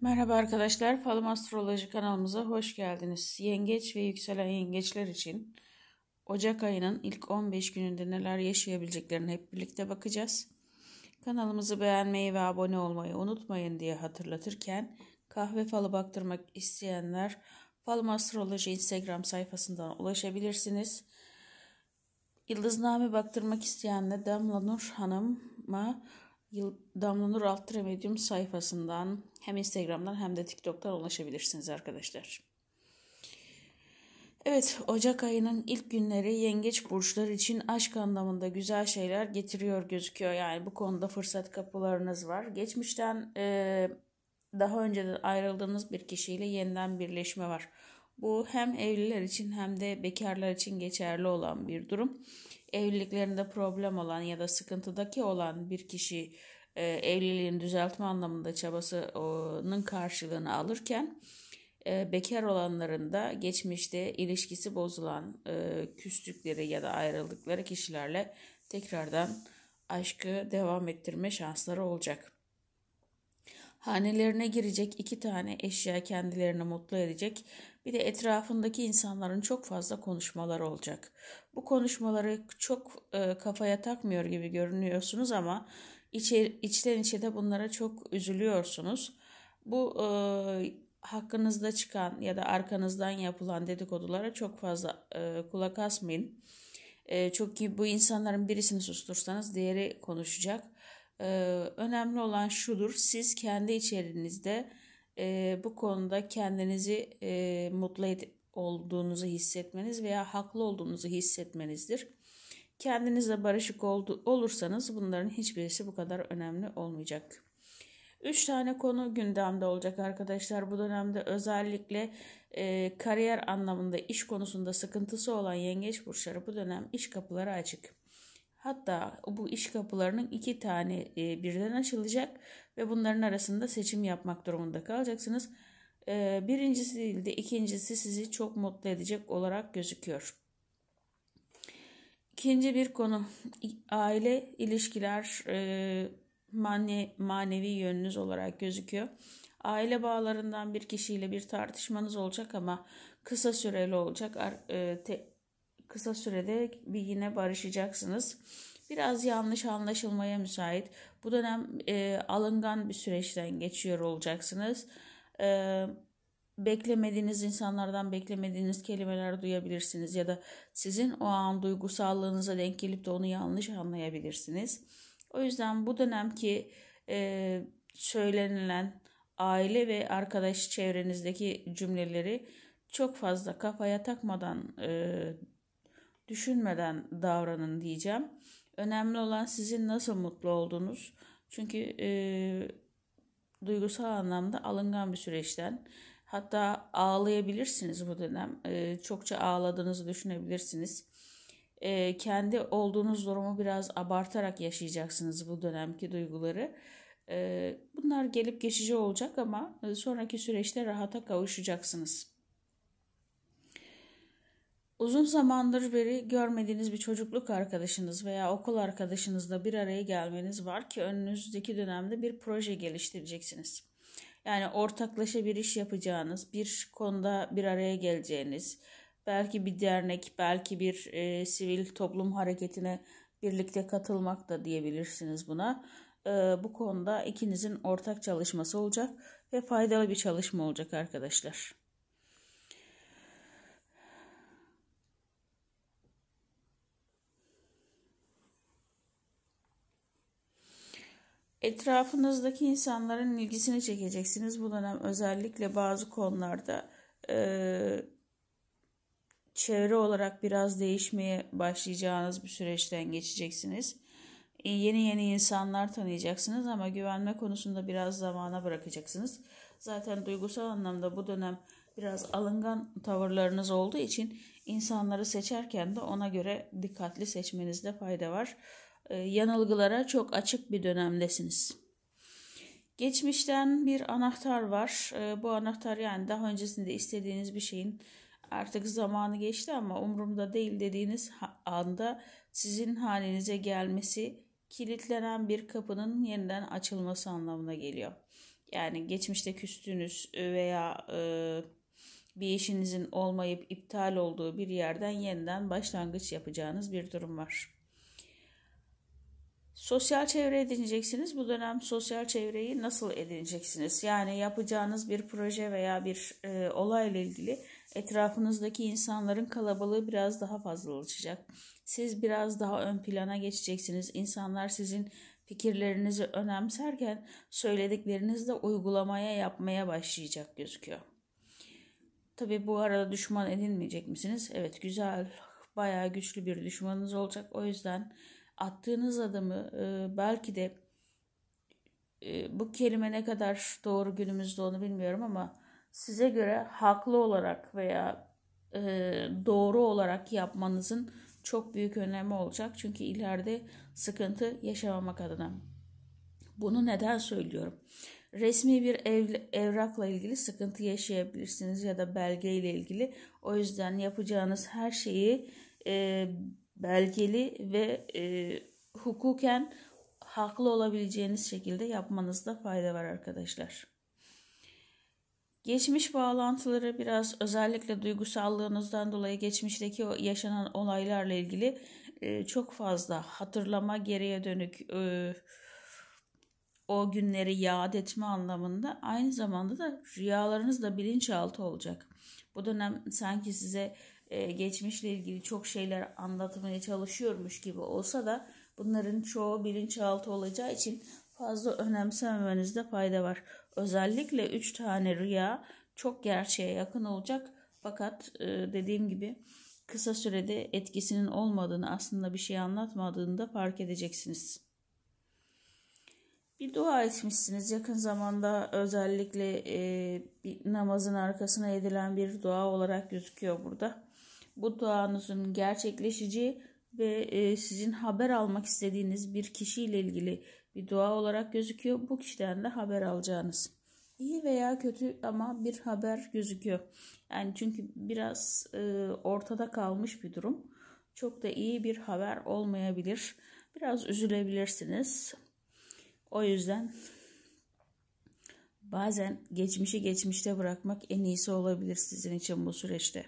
Merhaba arkadaşlar, Falım Astroloji kanalımıza hoş geldiniz. Yengeç ve yükselen yengeçler için Ocak ayının ilk 15 gününde neler yaşayabileceklerini hep birlikte bakacağız. Kanalımızı beğenmeyi ve abone olmayı unutmayın diye hatırlatırken kahve falı baktırmak isteyenler Falım Astroloji Instagram sayfasından ulaşabilirsiniz. Yıldızname baktırmak isteyen de Damla Nur Hanım'a Yıl Nur Alt Remedium sayfasından hem Instagram'dan hem de TikTok'tan ulaşabilirsiniz arkadaşlar. Evet, Ocak ayının ilk günleri yengeç burçları için aşk anlamında güzel şeyler getiriyor gözüküyor. Yani bu konuda fırsat kapılarınız var. Geçmişten e, daha önceden ayrıldığınız bir kişiyle yeniden birleşme var. Bu hem evliler için hem de bekarlar için geçerli olan bir durum evliliklerinde problem olan ya da sıkıntıdaki olan bir kişi e, evliliğini düzeltme anlamında çabasının karşılığını alırken e, bekar olanların da geçmişte ilişkisi bozulan e, küslükleri ya da ayrıldıkları kişilerle tekrardan aşkı devam ettirme şansları olacak. Hanelerine girecek iki tane eşya kendilerini mutlu edecek. Bir de etrafındaki insanların çok fazla konuşmaları olacak. Bu konuşmaları çok e, kafaya takmıyor gibi görünüyorsunuz ama içe, içten içe de bunlara çok üzülüyorsunuz. Bu e, hakkınızda çıkan ya da arkanızdan yapılan dedikodulara çok fazla e, kulak asmayın. E, çok ki bu insanların birisini sustursanız diğeri konuşacak. Ee, önemli olan şudur. Siz kendi içerinizde e, bu konuda kendinizi e, mutlu olduğunuzu hissetmeniz veya haklı olduğunuzu hissetmenizdir. Kendinizle barışık olursanız bunların hiçbirisi bu kadar önemli olmayacak. Üç tane konu gündemde olacak arkadaşlar. Bu dönemde özellikle e, kariyer anlamında iş konusunda sıkıntısı olan yengeç burçları bu dönem iş kapıları açık. Hatta bu iş kapılarının iki tane e, birden açılacak ve bunların arasında seçim yapmak durumunda kalacaksınız. E, birincisi değil de ikincisi sizi çok mutlu edecek olarak gözüküyor. İkinci bir konu aile ilişkiler e, mane, manevi yönünüz olarak gözüküyor. Aile bağlarından bir kişiyle bir tartışmanız olacak ama kısa süreli olacak. E, te, kısa sürede bir yine barışacaksınız. Biraz yanlış anlaşılmaya müsait. Bu dönem e, alıngan bir süreçten geçiyor olacaksınız. E, beklemediğiniz insanlardan beklemediğiniz kelimeler duyabilirsiniz ya da sizin o an duygusallığınıza denk gelip de onu yanlış anlayabilirsiniz. O yüzden bu dönemki e, söylenilen aile ve arkadaş çevrenizdeki cümleleri çok fazla kafaya takmadan e, düşünmeden davranın diyeceğim. Önemli olan sizin nasıl mutlu olduğunuz. Çünkü e, duygusal anlamda alıngan bir süreçten. Hatta ağlayabilirsiniz bu dönem. E, çokça ağladığınızı düşünebilirsiniz. E, kendi olduğunuz durumu biraz abartarak yaşayacaksınız bu dönemki duyguları. E, bunlar gelip geçici olacak ama e, sonraki süreçte rahata kavuşacaksınız. Uzun zamandır beri görmediğiniz bir çocukluk arkadaşınız veya okul arkadaşınızla bir araya gelmeniz var ki önünüzdeki dönemde bir proje geliştireceksiniz. Yani ortaklaşa bir iş yapacağınız, bir konuda bir araya geleceğiniz, belki bir dernek, belki bir e, sivil toplum hareketine birlikte katılmak da diyebilirsiniz buna. E, bu konuda ikinizin ortak çalışması olacak ve faydalı bir çalışma olacak arkadaşlar. Etrafınızdaki insanların ilgisini çekeceksiniz. Bu dönem özellikle bazı konularda e, çevre olarak biraz değişmeye başlayacağınız bir süreçten geçeceksiniz. E, yeni yeni insanlar tanıyacaksınız ama güvenme konusunda biraz zamana bırakacaksınız. Zaten duygusal anlamda bu dönem biraz alıngan tavırlarınız olduğu için insanları seçerken de ona göre dikkatli seçmenizde fayda var. E, yanılgılara çok açık bir dönemdesiniz. Geçmişten bir anahtar var. E, bu anahtar yani daha öncesinde istediğiniz bir şeyin artık zamanı geçti ama umurumda değil dediğiniz anda sizin halinize gelmesi kilitlenen bir kapının yeniden açılması anlamına geliyor. Yani geçmişte küstüğünüz veya e, bir işinizin olmayıp iptal olduğu bir yerden yeniden başlangıç yapacağınız bir durum var. Sosyal çevre edineceksiniz. Bu dönem sosyal çevreyi nasıl edineceksiniz? Yani yapacağınız bir proje veya bir e, olayla ilgili etrafınızdaki insanların kalabalığı biraz daha fazla olacak. Siz biraz daha ön plana geçeceksiniz. İnsanlar sizin fikirlerinizi önemserken söylediklerinizi de uygulamaya yapmaya başlayacak gözüküyor. Tabi bu arada düşman edinmeyecek misiniz? Evet güzel bayağı güçlü bir düşmanınız olacak. O yüzden attığınız adımı e, belki de e, bu kelime ne kadar doğru günümüzde onu bilmiyorum ama size göre haklı olarak veya e, doğru olarak yapmanızın çok büyük önemi olacak. Çünkü ileride sıkıntı yaşamamak adına. Bunu neden söylüyorum? Resmi bir ev, evrakla ilgili sıkıntı yaşayabilirsiniz ya da belgeyle ilgili. O yüzden yapacağınız her şeyi e, belgeli ve e, hukuken haklı olabileceğiniz şekilde yapmanızda fayda var arkadaşlar. Geçmiş bağlantıları biraz özellikle duygusallığınızdan dolayı geçmişteki yaşanan olaylarla ilgili e, çok fazla hatırlama geriye dönük e, o günleri yad etme anlamında aynı zamanda da rüyalarınız da bilinçaltı olacak. Bu dönem sanki size e, geçmişle ilgili çok şeyler anlatmaya çalışıyormuş gibi olsa da bunların çoğu bilinçaltı olacağı için fazla önemsememenizde fayda var. Özellikle 3 tane rüya çok gerçeğe yakın olacak fakat e, dediğim gibi kısa sürede etkisinin olmadığını aslında bir şey anlatmadığını da fark edeceksiniz. Bir dua etmişsiniz yakın zamanda özellikle e, bir namazın arkasına edilen bir dua olarak gözüküyor burada bu duanızın gerçekleşeceği ve e, sizin haber almak istediğiniz bir kişiyle ilgili bir dua olarak gözüküyor. Bu kişiden de haber alacağınız. İyi veya kötü ama bir haber gözüküyor. Yani çünkü biraz e, ortada kalmış bir durum. Çok da iyi bir haber olmayabilir. Biraz üzülebilirsiniz. O yüzden bazen geçmişi geçmişte bırakmak en iyisi olabilir sizin için bu süreçte.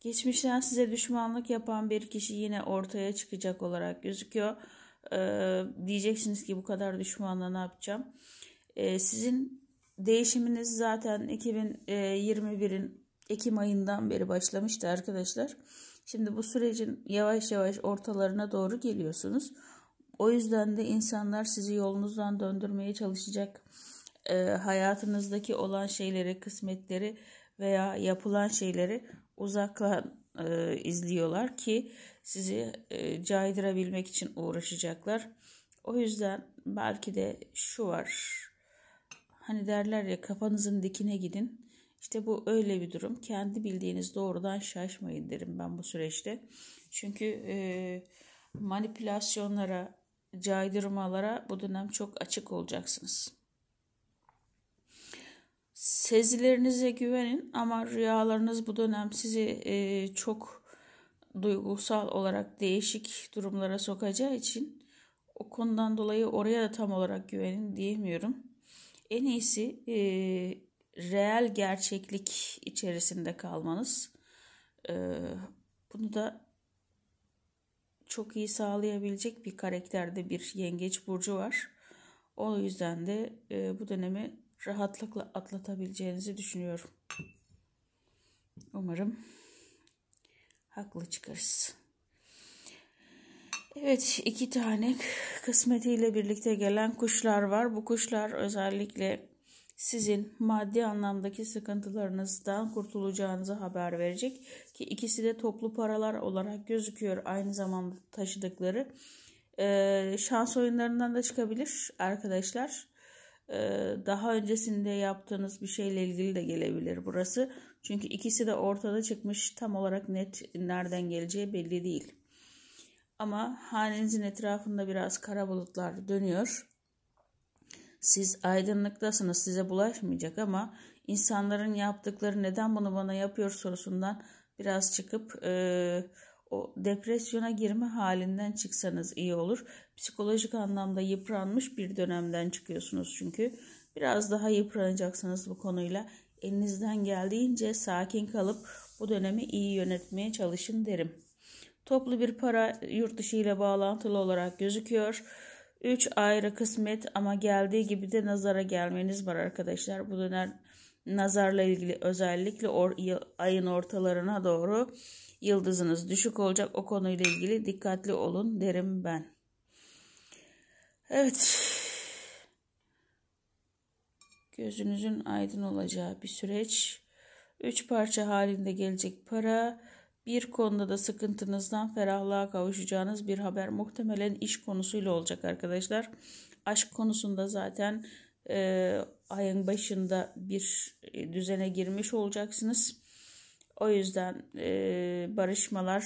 Geçmişten size düşmanlık yapan bir kişi yine ortaya çıkacak olarak gözüküyor. Ee, diyeceksiniz ki bu kadar düşmanla ne yapacağım? Ee, sizin değişiminiz zaten 2021'in e, Ekim ayından beri başlamıştı arkadaşlar. Şimdi bu sürecin yavaş yavaş ortalarına doğru geliyorsunuz. O yüzden de insanlar sizi yolunuzdan döndürmeye çalışacak. E, hayatınızdaki olan şeyleri, kısmetleri veya yapılan şeyleri uzaklan e, izliyorlar ki sizi e, caydırabilmek için uğraşacaklar. O yüzden belki de şu var. Hani derler ya kafanızın dikine gidin. İşte bu öyle bir durum. Kendi bildiğiniz doğrudan şaşmayın derim ben bu süreçte. Çünkü e, manipülasyonlara, caydırmalara bu dönem çok açık olacaksınız. Sezilerinize güvenin ama rüyalarınız bu dönem sizi e, çok duygusal olarak değişik durumlara sokacağı için o konudan dolayı oraya da tam olarak güvenin diyemiyorum. En iyisi e, reel gerçeklik içerisinde kalmanız. E, bunu da çok iyi sağlayabilecek bir karakterde bir yengeç burcu var. O yüzden de e, bu dönemi rahatlıkla atlatabileceğinizi düşünüyorum. Umarım haklı çıkarız. Evet iki tane kısmetiyle birlikte gelen kuşlar var. Bu kuşlar özellikle sizin maddi anlamdaki sıkıntılarınızdan kurtulacağınızı haber verecek ki ikisi de toplu paralar olarak gözüküyor aynı zamanda taşıdıkları e, şans oyunlarından da çıkabilir arkadaşlar. E, daha öncesinde yaptığınız bir şeyle ilgili de gelebilir burası. Çünkü ikisi de ortada çıkmış. Tam olarak net nereden geleceği belli değil. Ama hanenizin etrafında biraz kara bulutlar dönüyor. Siz aydınlıktasınız size bulaşmayacak ama insanların yaptıkları neden bunu bana yapıyor sorusundan biraz çıkıp e, o depresyona girme halinden çıksanız iyi olur. Psikolojik anlamda yıpranmış bir dönemden çıkıyorsunuz çünkü. Biraz daha yıpranacaksınız bu konuyla. Elinizden geldiğince sakin kalıp bu dönemi iyi yönetmeye çalışın derim. Toplu bir para yurt dışı ile bağlantılı olarak gözüküyor. Üç ayrı kısmet ama geldiği gibi de nazara gelmeniz var arkadaşlar. Bu dönem nazarla ilgili özellikle or, ayın ortalarına doğru yıldızınız düşük olacak. O konuyla ilgili dikkatli olun derim ben. Evet. Gözünüzün aydın olacağı bir süreç. Üç parça halinde gelecek para. Bir konuda da sıkıntınızdan ferahlığa kavuşacağınız bir haber muhtemelen iş konusuyla olacak arkadaşlar. Aşk konusunda zaten e, ayın başında bir düzene girmiş olacaksınız. O yüzden e, barışmalar,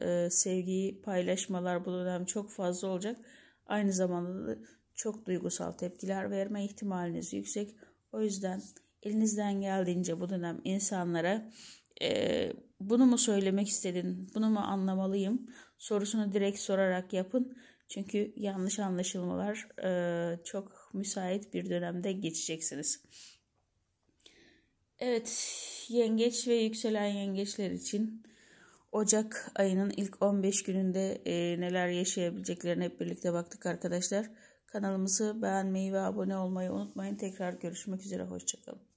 e, sevgiyi paylaşmalar bu dönem çok fazla olacak. Aynı zamanda da çok duygusal tepkiler verme ihtimaliniz yüksek. O yüzden elinizden geldiğince bu dönem insanlara e, bunu mu söylemek istedin, bunu mu anlamalıyım sorusunu direkt sorarak yapın. Çünkü yanlış anlaşılmalar e, çok müsait bir dönemde geçeceksiniz. Evet, yengeç ve yükselen yengeçler için Ocak ayının ilk 15 gününde e, neler yaşayabileceklerine hep birlikte baktık arkadaşlar. Kanalımızı beğenmeyi ve abone olmayı unutmayın. Tekrar görüşmek üzere. Hoşçakalın.